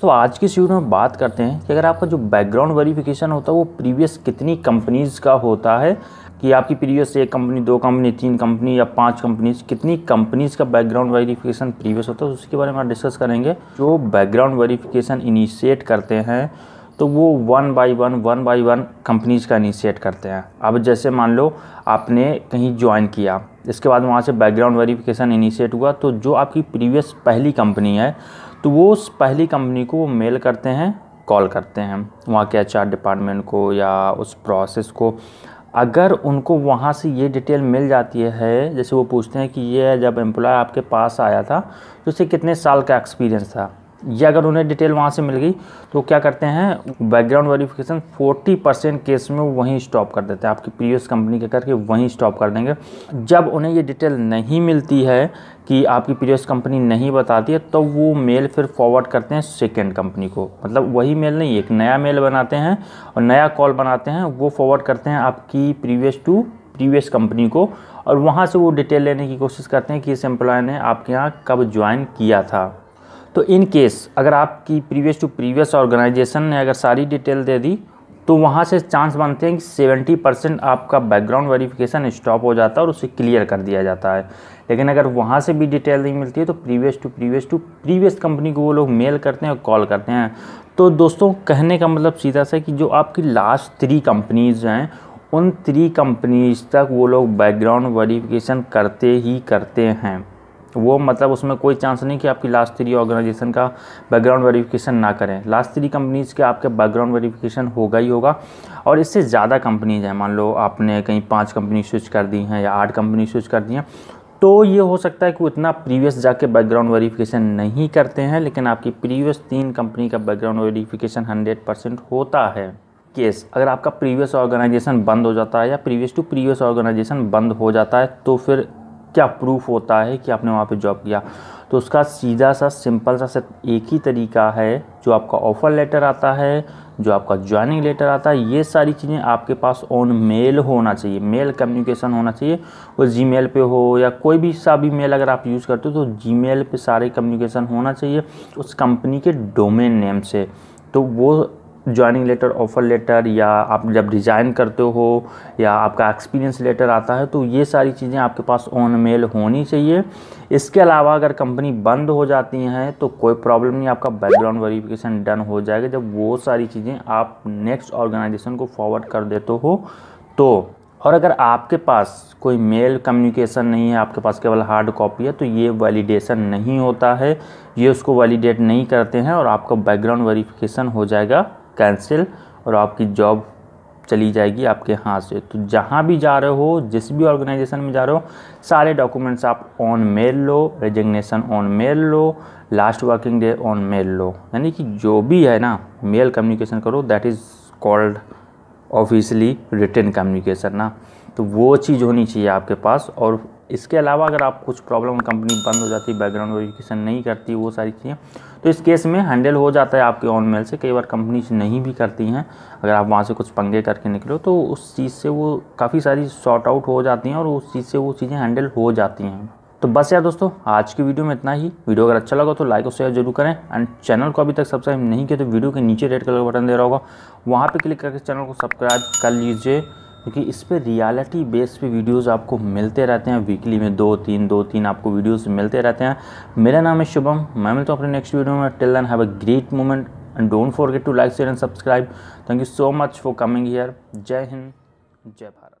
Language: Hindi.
तो आज की वीडियो में बात करते हैं कि अगर आपका जो बैकग्राउंड वेरिफिकेशन होता है वो प्रीवियस कितनी कंपनीज़ का होता है कि आपकी प्रीवियस एक कंपनी दो कंपनी तीन कंपनी या पांच कंपनीज कितनी कंपनीज का बैकग्राउंड वेरिफिकेशन प्रीवियस होता है तो उसके बारे में डिस्कस करेंगे जो बैकग्राउंड वेरीफिकेशन इनिशिएट करते हैं तो वो one by one one by one companies का इनिशिएट करते हैं अब जैसे मान लो आपने कहीं ज्वाइन किया इसके बाद वहाँ से बैकग्राउंड वेरिफिकेशन इनिशिएट हुआ तो जो आपकी प्रीवियस पहली कंपनी है तो वो उस पहली कंपनी को वो मेल करते हैं कॉल करते हैं वहाँ के एच डिपार्टमेंट को या उस प्रोसेस को अगर उनको वहाँ से ये डिटेल मिल जाती है जैसे वो पूछते हैं कि ये जब एम्प्लॉय आपके पास आया था तो उसे कितने साल का एक्सपीरियंस था ये अगर उन्हें डिटेल वहाँ से मिल गई तो क्या करते हैं बैकग्राउंड वेरिफिकेशन 40 परसेंट केस में वहीं स्टॉप कर देते हैं आपकी प्रीवियस कंपनी के करके वहीं स्टॉप कर देंगे जब उन्हें ये डिटेल नहीं मिलती है कि आपकी प्रीवियस कंपनी नहीं बताती है तो वो मेल फिर फॉरवर्ड करते हैं सेकेंड कंपनी को मतलब वही मेल नहीं एक नया मेल बनाते हैं और नया कॉल बनाते हैं वो फॉरवर्ड करते हैं आपकी प्रीवियस टू प्रीवियस कंपनी को और वहाँ से वो डिटेल लेने की कोशिश करते हैं कि इस एम्प्लॉय ने आपके यहाँ कब ज्वाइन किया था तो इन केस अगर आपकी प्रीवियस टू प्रीवियस ऑर्गेनाइजेशन ने अगर सारी डिटेल दे दी तो वहाँ से चांस बनते हैं कि सेवेंटी परसेंट आपका बैकग्राउंड वेरिफिकेशन स्टॉप हो जाता है और उसे क्लियर कर दिया जाता है लेकिन अगर वहाँ से भी डिटेल नहीं मिलती है तो previous to previous to previous company को वो लोग मेल करते हैं और कॉल करते हैं तो दोस्तों कहने का मतलब सीधा सा कि जो आपकी लास्ट थ्री कंपनीज़ हैं उन थ्री कंपनीज तक वो लोग बैकग्राउंड वेरीफिकेशन करते ही करते हैं वो मतलब उसमें कोई चांस नहीं कि आपकी लास्ट थ्री ऑर्गेनाइजेशन का बैकग्राउंड वेरिफिकेशन ना करें लास्ट थ्री कंपनीज़ के आपके बैकग्राउंड वेरिफिकेशन होगा ही होगा और इससे ज़्यादा कंपनीज हैं मान लो आपने कहीं पाँच कंपनी स्विच कर दी हैं या आठ कंपनी स्विच कर दी हैं तो ये हो सकता है कि वो इतना प्रीवियस जाके बैकग्राउंड वेरिफिकेशन नहीं करते हैं लेकिन आपकी प्रीवियस तीन कंपनी का बैकग्राउंड वेरिफिकेशन हंड्रेड परसेंट होता है केस अगर आपका प्रीवियस ऑर्गेनाइजेशन बंद हो जाता है या प्रीवियस टू प्रीवियस ऑर्गेनाइजेशन बंद हो जाता है तो फिर क्या प्रूफ होता है कि आपने वहाँ पे जॉब किया तो उसका सीधा सा सिंपल सा सिर्फ एक ही तरीका है जो आपका ऑफ़र लेटर आता है जो आपका ज्वाइनिंग लेटर आता है ये सारी चीज़ें आपके पास ऑन मेल होना चाहिए मेल कम्युनिकेशन होना चाहिए वो जी मेल पर हो या कोई भी सा भी मेल अगर आप यूज़ करते हो तो मेल पर सारे कम्युनिकेशन होना चाहिए उस कंपनी के डोमेन नेम से तो वो ज्वाइनिंग लेटर ऑफ़र लेटर या आप जब डिज़ाइन करते हो या आपका एक्सपीरियंस लेटर आता है तो ये सारी चीज़ें आपके पास ऑन मेल होनी चाहिए इसके अलावा अगर कंपनी बंद हो जाती हैं तो कोई प्रॉब्लम नहीं आपका बैकग्राउंड वेरिफिकेशन डन हो जाएगा जब वो सारी चीज़ें आप नेक्स्ट ऑर्गेनाइजेशन को फॉरवर्ड कर देते हो तो और अगर आपके पास कोई मेल कम्युनिकेशन नहीं है आपके पास केवल हार्ड कॉपी है तो ये वैलिडेशन नहीं होता है ये उसको वैलिडेट नहीं करते हैं और आपका बैकग्राउंड वेरिफिकेशन हो जाएगा कैंसिल और आपकी जॉब चली जाएगी आपके हाथ से तो जहाँ भी जा रहे हो जिस भी ऑर्गेनाइजेशन में जा रहे हो सारे डॉक्यूमेंट्स आप ऑन मेल लो रेजिग्नेशन ऑन मेल लो last working day on mail लो यानी कि जो भी है ना मेल कम्युनिकेशन करो that is called officially return communication ना तो वो चीज़ होनी चाहिए आपके पास और इसके अलावा अगर आप कुछ प्रॉब्लम कंपनी बंद हो जाती है बैकग्राउंड वेरिफिकेशन नहीं करती वो सारी चीज़ें तो इस केस में हैंडल हो जाता है आपके ऑन मेल से कई बार कंपनीज नहीं भी करती हैं अगर आप वहाँ से कुछ पंगे करके निकलो तो उस चीज़ से वो काफ़ी सारी शॉर्ट आउट हो जाती हैं और उस चीज़ से वो चीज़ें हैंडल हो जाती हैं तो बस यार दोस्तों आज की वीडियो में इतना ही वीडियो अगर अच्छा लगा तो लाइक और शेयर जरूर करें एंड चैनल को अभी तक सब्सक्राइब नहीं किया तो वीडियो के नीचे रेड कलर का बटन दे रहा होगा वहाँ पर क्लिक करके चैनल को सब्सक्राइब कर लीजिए क्योंकि इस पर रियालिटी बेस पे वीडियोस आपको मिलते रहते हैं वीकली में दो तीन दो तीन आपको वीडियोस मिलते रहते हैं मेरा नाम है शुभम मैं मिलता हूँ अपने नेक्स्ट वीडियो में till then have a great moment and don't forget to like share and subscribe thank you so much for coming here जय हिंद जय भारत